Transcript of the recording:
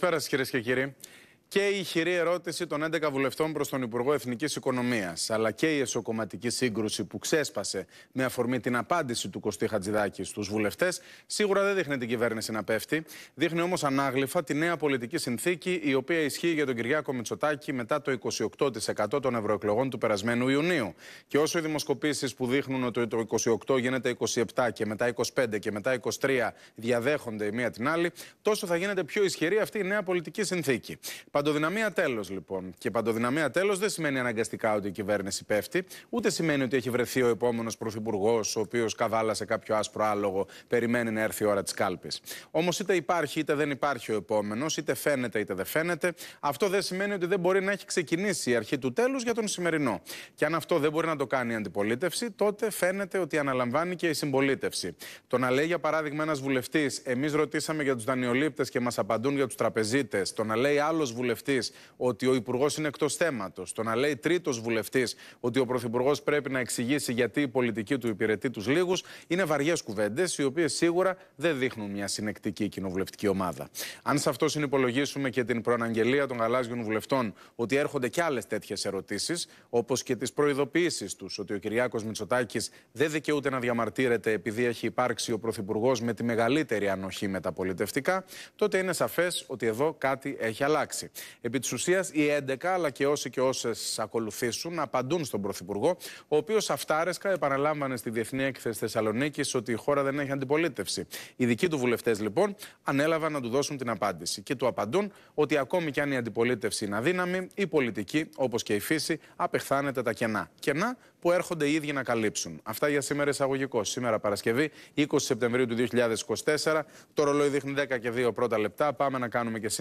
Καλησπέρα κυρίες και κύριοι και η χειρή ερώτηση των 11 βουλευτών προς τον Υπουργό Εθνικής Οικονομίας, αλλά και η εσωκομματική σύγκρουση που ξέσπασε με αφορμή την απάντηση του Κωστή Χατζηδάκη στους βουλευτές, σίγουρα δεν δείχνει την κυβέρνηση να πέφτει. Δείχνει όμως ανάγλυφα τη νέα πολιτική συνθήκη, η οποία ισχύει για τον Κυριάκο Μητσοτάκη μετά το 28% των ευρωεκλογών του περασμένου Ιουνίου. Και όσο οι δημοσκοπήσεις που δείχνουν ότι το 28 γίνεται 27 και μετά 25 και μετά 23 διαδέχονται η μία την άλλη, τόσο θα γίνεται πιο ισχυρή αυτή η νέα πολιτική συνθήκη. Παντοδυναμία τέλος, λοιπόν. Και παντοδυναμία τέλος δεν σημαίνει αναγκαστικά ότι η κυβέρνηση πέφτει, ούτε σημαίνει ότι έχει βρεθεί ο επόμενος πρωθυπουργός, ο οποίος καβάλασε κάποιο άσπρο άλογο, περιμένει να έρθει η ώρα της κάλπης. Όμως είτε υπάρχει είτε δεν υπάρχει ο επόμενος, είτε φαίνεται είτε δεν φαίνεται, αυτό δεν σημαίνει ότι δεν μπορεί να έχει ξεκινήσει η αρχή του τέλους για τον σημερινό. Και αν αυτό δεν μπορεί να το κάνει η αντιπολίτευση, τότε φαίνεται ότι αναλαμβάνει και η συμπολίτευση. Το να λέει, για παράδειγμα, ένας βουλευτής, εμείς ρωτήσαμε για τους δανειολήπτες και μας απαντούν για τους τραπεζίτες, το να λέει άλλος βουλευτής βουλευτής ότι ο Υπουργός είναι εκτός θέματος, το να λέει τρίτος βουλευτής ότι ο Πρωθυπουργός πρέπει να εξηγήσει γιατί η πολιτική του υπηρετεί τους λίγους, είναι βαριές κουβέντες, οι οποίες σίγουρα δεν δείχνουν μια συνεκτική κοινοβουλευτική ομάδα. Αν σε αυτό συνυπολογίσουμε και την προαναγγελία των γαλάζιων βουλευτών ότι έρχονται και άλλες τέτοιες ερωτήσεις, όπως και τις προειδοποιήσεις τους ότι ο Κυριάκος Μητσοτάκης δεν δικαιούται να διαμαρτύρεται επειδή έχει υπάρξει ο Πρωθυπουργός με τη μεγαλύτερη ανοχή με τότε είναι σαφές ότι εδώ κάτι έχει αλλάξει. Επί της ουσίας, οι 11 αλλά και όσοι και όσες ακολουθήσουν απαντούν στον Πρωθυπουργό, ο οποίος αυτάρεσκα επαναλάμβανε στη Διεθνή Έκθεση Θεσσαλονίκης ότι η χώρα δεν έχει αντιπολίτευση. Οι δικοί του βουλευτές λοιπόν ανέλαβαν να του δώσουν την απάντηση και του απαντούν ότι ακόμη κι αν η αντιπολίτευση είναι αδύναμη, η πολιτική, όπως και η φύση, απεχθάνεται τα κενά. Κενά που έρχονται οι ίδιοι να καλύψουν. Αυτά για σήμερα εισαγωγικό. Σήμερα Παρασκευή, 20 Σεπτεμβρίου του 2024. Το ρολόι δείχνει 10 και 2 πρώτα λεπτά. Πάμε να κάνουμε και σήμερα.